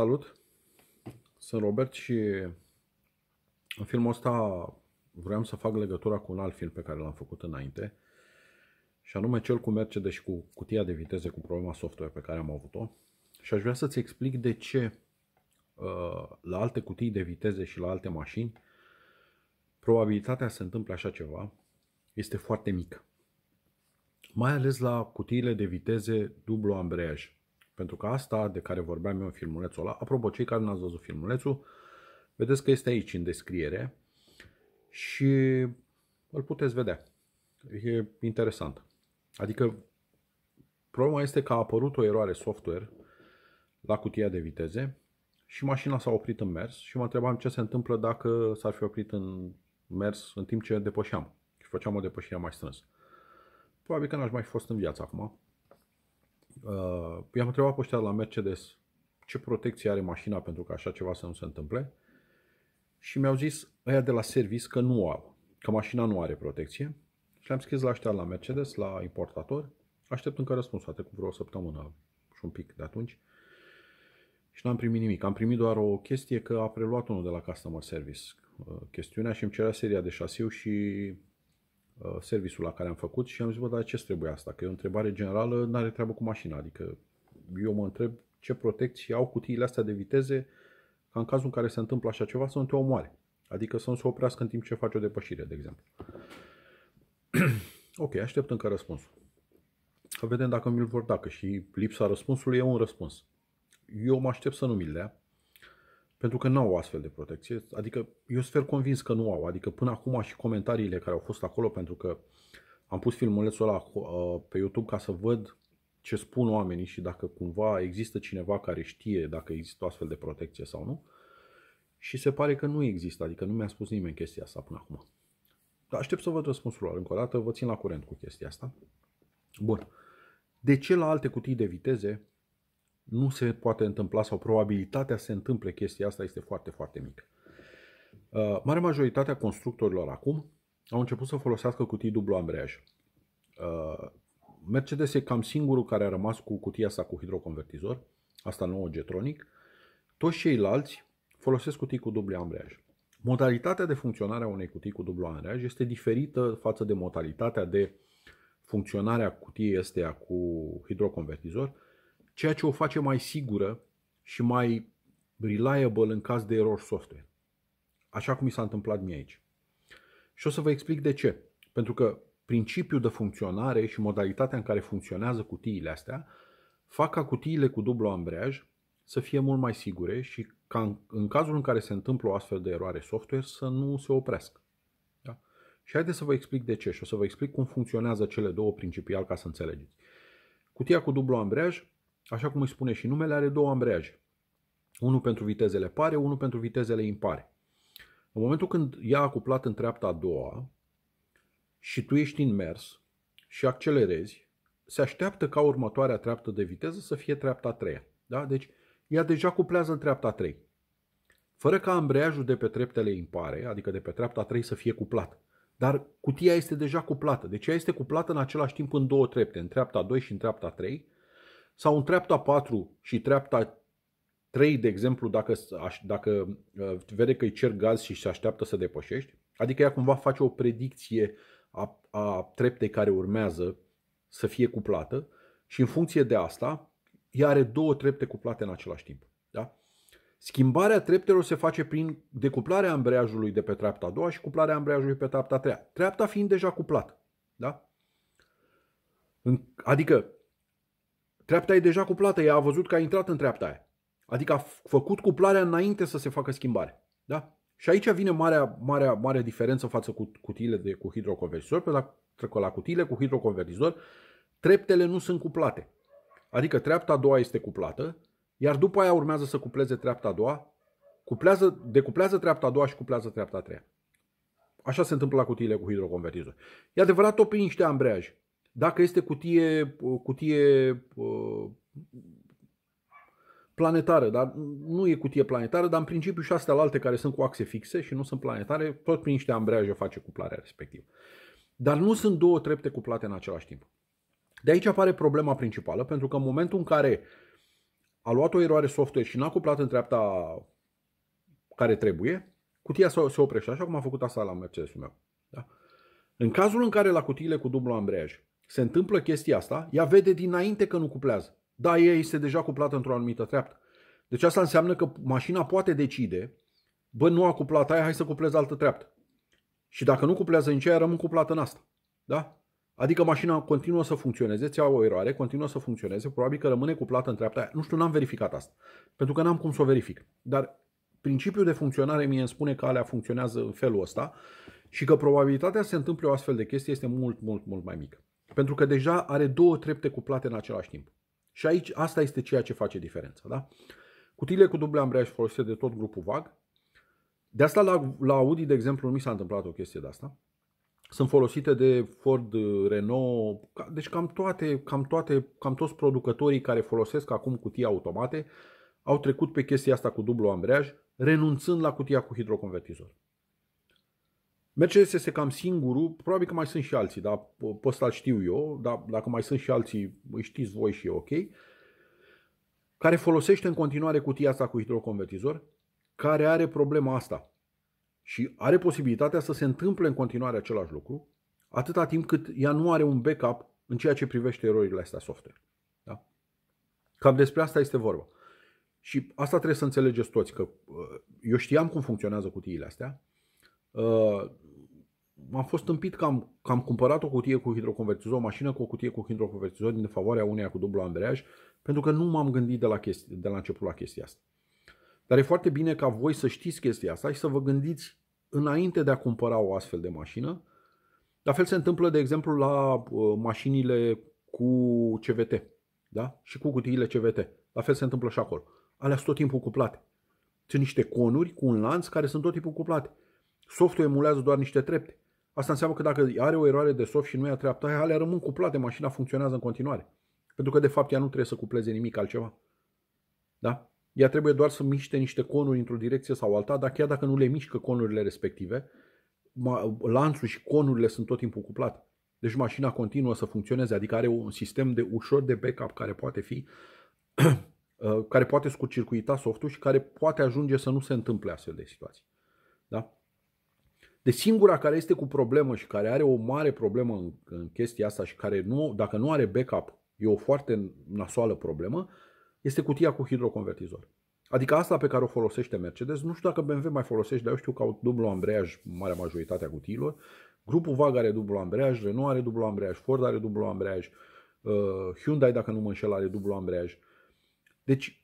Salut! Sunt Robert și în filmul ăsta vreau să fac legătura cu un alt film pe care l-am făcut înainte și anume cel cu Mercedes și cu cutia de viteze, cu problema software pe care am avut-o și aș vrea să-ți explic de ce uh, la alte cutii de viteze și la alte mașini probabilitatea să se întâmple așa ceva este foarte mică. Mai ales la cutiile de viteze dublu ambreiaj pentru că asta de care vorbeam eu în filmulețul ăla, apropo, cei care nu ați văzut filmulețul, vedeți că este aici în descriere și îl puteți vedea. E interesant. Adică problema este că a apărut o eroare software la cutia de viteze și mașina s-a oprit în mers și mă întrebam ce se întâmplă dacă s-ar fi oprit în mers în timp ce depășeam și făceam o depășire mai strânsă. Probabil că n-aș mai fost în viață acum, Uh, i-am întrebat pe ăștia la Mercedes ce protecție are mașina pentru că așa ceva să nu se întâmple și mi-au zis ăia de la servis că nu au, că mașina nu are protecție și le-am scris la ăștia la Mercedes, la importator, aștept încă răspuns, a trecut vreo o săptămână și un pic de atunci și n-am primit nimic. Am primit doar o chestie că a preluat unul de la customer service uh, chestiunea și îmi cerea seria de șasiu și Uh, serviciul la care am făcut și am zis, bă, dar ce trebuie asta? Că e o întrebare generală, nu are treabă cu mașina. Adică eu mă întreb ce protecții au cutiile astea de viteze ca în cazul în care se întâmplă așa ceva să nu te omoare. Adică să nu se oprească în timp ce faci o depășire, de exemplu. ok, aștept încă răspunsul. Să vedem dacă mi-l vor da, că și lipsa răspunsului e un răspuns. Eu mă aștept să nu mi-l dea, pentru că nu au astfel de protecție. Adică eu sunt convins că nu au. Adică până acum și comentariile care au fost acolo, pentru că am pus filmulețul ăla uh, pe YouTube ca să văd ce spun oamenii și dacă cumva există cineva care știe dacă există o astfel de protecție sau nu. Și se pare că nu există, adică nu mi-a spus nimeni chestia asta până acum. Dar aștept să văd răspunsul lor. Încă o dată vă țin la curent cu chestia asta. Bun. De ce la alte cutii de viteze nu se poate întâmpla sau probabilitatea să se întâmple chestia asta este foarte, foarte mică. Uh, mare majoritatea constructorilor acum au început să folosească cutii dublu ambreiaj. Uh, Mercedes e cam singurul care a rămas cu cutia asta cu hidroconvertizor, asta nouă Getronic. Toți ceilalți folosesc cutii cu dublu ambreiaj. Modalitatea de funcționare a unei cutii cu dublu ambreiaj este diferită față de modalitatea de funcționare a cutiei astea cu hidroconvertizor, ceea ce o face mai sigură și mai reliable în caz de erori software. Așa cum mi s-a întâmplat mie aici. Și o să vă explic de ce. Pentru că principiul de funcționare și modalitatea în care funcționează cutiile astea fac ca cutiile cu dublu ambreiaj să fie mult mai sigure și ca în, în cazul în care se întâmplă o astfel de eroare software să nu se oprească. Da? Și haideți să vă explic de ce și o să vă explic cum funcționează cele două principial ca să înțelegeți. Cutia cu dublu ambreiaj așa cum îi spune și numele, are două ambreiaje. Unul pentru vitezele pare, unul pentru vitezele impare. În momentul când ea a cuplat în treapta a doua și tu ești în mers și accelerezi, se așteaptă ca următoarea treaptă de viteză să fie treapta a treia. Da? Deci ea deja cuplează în treapta a trei. Fără ca ambreiajul de pe treptele impare, adică de pe treapta a trei să fie cuplat. Dar cutia este deja cuplată. Deci ea este cuplată în același timp în două trepte, în treapta doi și în treapta trei sau în treapta 4 și treapta 3, de exemplu, dacă, dacă uh, vede că îi cer gaz și se așteaptă să depășești, adică ea cumva face o predicție a, a treptei care urmează să fie cuplată și în funcție de asta, ea are două trepte cuplate în același timp. Da? Schimbarea treptelor se face prin decuplarea ambreiajului de pe treapta a doua și cuplarea ambreiajului pe treapta a treia. Treapta fiind deja cuplată. Da? Adică Treapta e deja cuplată, ea a văzut că a intrat în treapta aia. Adică a făcut cuplarea înainte să se facă schimbare. Da? Și aici vine marea, marea, marea diferență față cu cutiile de, cu hidroconvertizor, pentru că la cutiile cu hidroconvertizor treptele nu sunt cuplate. Adică treapta a doua este cuplată, iar după aia urmează să cupleze treapta a doua, cuplează, decuplează treapta a doua și cuplează treapta a treia. Așa se întâmplă la cutiile cu hidroconvertizor. E adevărat, o pe niște ambreaj. Dacă este cutie, uh, cutie uh, planetară, dar nu e cutie planetară, dar în principiu și astea alte care sunt cu axe fixe și nu sunt planetare, tot prin niște ambreaje face cuplarea respectivă. Dar nu sunt două trepte cuplate în același timp. De aici apare problema principală, pentru că în momentul în care a luat o eroare software și n-a cuplat în treapta care trebuie, cutia se oprește, așa cum a făcut asta la Mercedes-ul meu. Da? În cazul în care la cutiile cu dublu ambreiaj se întâmplă chestia asta, ea vede dinainte că nu cuplează. Da, ea este deja cuplată într-o anumită treaptă. Deci asta înseamnă că mașina poate decide, bă, nu a cuplat aia, hai să cuplez altă treaptă. Și dacă nu cuplează în ceea, rămân cuplată în asta. Da? Adică mașina continuă să funcționeze, ți o eroare, continuă să funcționeze, probabil că rămâne cuplată în treapta aia. Nu știu, n-am verificat asta, pentru că n-am cum să o verific. Dar principiul de funcționare mie îmi spune că alea funcționează în felul ăsta și că probabilitatea să se întâmple o astfel de chestie este mult, mult, mult mai mică. Pentru că deja are două trepte cuplate în același timp. Și aici asta este ceea ce face diferența. Da? Cutiile cu duble ambreiaj folosite de tot grupul VAG. De asta la, la Audi, de exemplu, nu mi s-a întâmplat o chestie de asta. Sunt folosite de Ford, uh, Renault, deci cam toate, cam toate, cam toți producătorii care folosesc acum cutii automate au trecut pe chestia asta cu dublu ambreiaj, renunțând la cutia cu hidroconvertizor. Mercedes este cam singurul, probabil că mai sunt și alții, dar pe ăsta știu eu, dar dacă mai sunt și alții, îi știți voi și e ok, care folosește în continuare cutia asta cu hidroconvertizor, care are problema asta și are posibilitatea să se întâmple în continuare același lucru, atâta timp cât ea nu are un backup în ceea ce privește erorile astea software. Da? Cam despre asta este vorba. Și asta trebuie să înțelegeți toți, că uh, eu știam cum funcționează cutiile astea, uh, am fost împit că am, că am cumpărat o cutie cu hidroconvertizor, o mașină cu o cutie cu hidroconvertizor din favoarea uneia cu dublu ambreiaj, pentru că nu m-am gândit de la, chestii, de la început la chestia asta. Dar e foarte bine ca voi să știți chestia asta și să vă gândiți înainte de a cumpăra o astfel de mașină. La fel se întâmplă, de exemplu, la uh, mașinile cu CVT da? și cu cutiile CVT. La fel se întâmplă și acolo. Alea sunt tot timpul cuplate. Sunt niște conuri cu un lanț care sunt tot timpul cuplate. Softul emulează doar niște trepte. Asta înseamnă că dacă are o eroare de soft și nu e a treaptă, aia, alea rămân cuplate, mașina funcționează în continuare. Pentru că, de fapt, ea nu trebuie să cupleze nimic altceva. Da? Ea trebuie doar să miște niște conuri într-o direcție sau alta, dar chiar dacă nu le mișcă conurile respective, lanțul și conurile sunt tot timpul cuplate. Deci mașina continuă să funcționeze, adică are un sistem de ușor de backup care poate fi uh, care poate scurcircuita softul și care poate ajunge să nu se întâmple astfel de situații. Da? de singura care este cu problemă și care are o mare problemă în, în chestia asta și care nu, dacă nu are backup, e o foarte nasoală problemă, este cutia cu hidroconvertizor. Adică asta pe care o folosește Mercedes, nu știu dacă BMW mai folosește, dar eu știu că au dublu ambreiaj marea majoritatea cutiilor. Grupul VAG are dublu ambreiaj, Renault are dublu ambreiaj, Ford are dublu ambreiaj, uh, Hyundai, dacă nu mă înșel, are dublu ambreiaj. Deci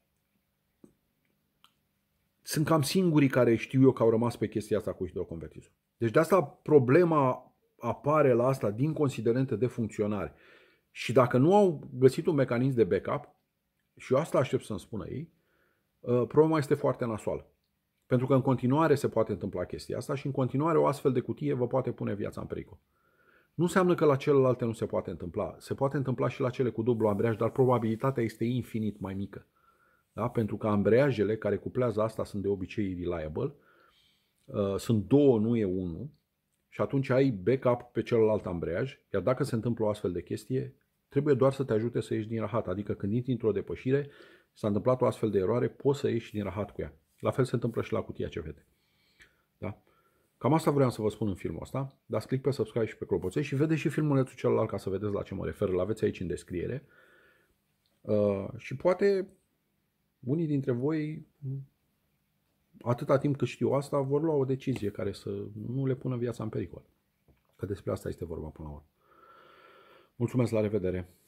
sunt cam singurii care știu eu că au rămas pe chestia asta cu hidroconvertizul. Deci de asta problema apare la asta din considerente de funcționare. Și dacă nu au găsit un mecanism de backup, și eu asta aștept să-mi spună ei, ă, problema este foarte nasoală. Pentru că în continuare se poate întâmpla chestia asta și în continuare o astfel de cutie vă poate pune viața în pericol. Nu înseamnă că la celelalte nu se poate întâmpla. Se poate întâmpla și la cele cu dublu ambreiaj, dar probabilitatea este infinit mai mică da? pentru că ambreiajele care cuplează asta sunt de obicei reliable, uh, sunt două, nu e unul, și atunci ai backup pe celălalt ambreiaj, iar dacă se întâmplă o astfel de chestie, trebuie doar să te ajute să ieși din rahat, adică când intri într-o depășire, s-a întâmplat o astfel de eroare, poți să ieși din rahat cu ea. La fel se întâmplă și la cutia CVT. Da? Cam asta vreau să vă spun în filmul ăsta. Dați click pe subscribe și pe clopoței și vedeți și filmulețul celălalt ca să vedeți la ce mă refer. L aveți aici în descriere. Uh, și poate unii dintre voi, atâta timp cât știu asta, vor lua o decizie care să nu le pună viața în pericol. Că despre asta este vorba până la urmă. Mulțumesc, la revedere!